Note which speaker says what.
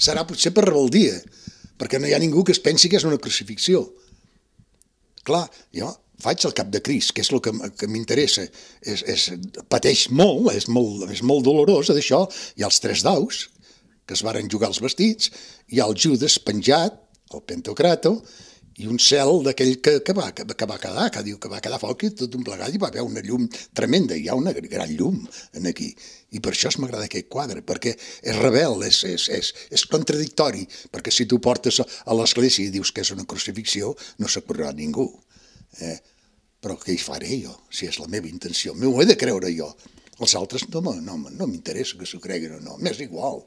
Speaker 1: serà potser per rebeldia, perquè no hi ha ningú que es pensi que és una crucifixió. Clar, jo faig el cap de Cris, que és el que, que m'interessa. És, és, pateix molt, és molt, és molt dolorós d'això. Hi ha els tres daus, que es varen jugar els vestits, hi ha el Judas penjat, el Pentocrato, i un cel d'aquell que, que, va, que, que va quedar, que diu que va quedar foc i tot un plegat i va haver una llum tremenda, hi ha una gran llum en aquí. I per això es m'agrada aquest quadre, perquè és rebel, és, és, és, és contradictori, perquè si tu portes a l'església i dius que és una crucifixió, no s'acorrerà ningú. Eh? Però què hi faré jo, si és la meva intenció? M'ho he de creure jo. Els altres no, no, no m'interessa que s'ho creguin o no, m'és
Speaker 2: igual.